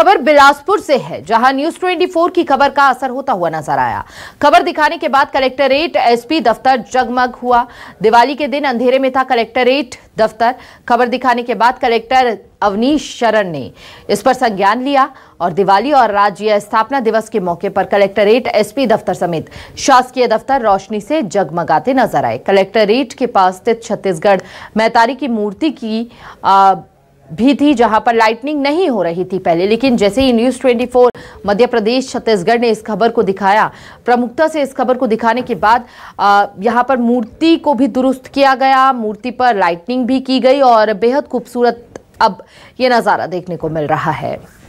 खबर बिलासपुर से है जहां न्यूज 24 की खबर का असर होता हुआ नजर आया खबर दिखाने के बाद कलेक्टरेट एसपी दफ्तर जगमग हुआ दिवाली के दिन अंधेरे में था कलेक्टरेट दफ्तर खबर दिखाने के बाद कलेक्टर अवनीश शरण ने इस पर संज्ञान लिया और दिवाली और राज्य स्थापना दिवस के मौके पर कलेक्टरेट एसपी दफ्तर समेत शासकीय दफ्तर रोशनी से जगमगाते नजर आए कलेक्टरेट के पास स्थित छत्तीसगढ़ मैतारी की मूर्ति की आ, भी थी जहां पर लाइटनिंग नहीं हो रही थी पहले लेकिन जैसे ही न्यूज़ 24 मध्य प्रदेश छत्तीसगढ़ ने इस खबर को दिखाया प्रमुखता से इस खबर को दिखाने के बाद यहाँ पर मूर्ति को भी दुरुस्त किया गया मूर्ति पर लाइटनिंग भी की गई और बेहद खूबसूरत अब ये नज़ारा देखने को मिल रहा है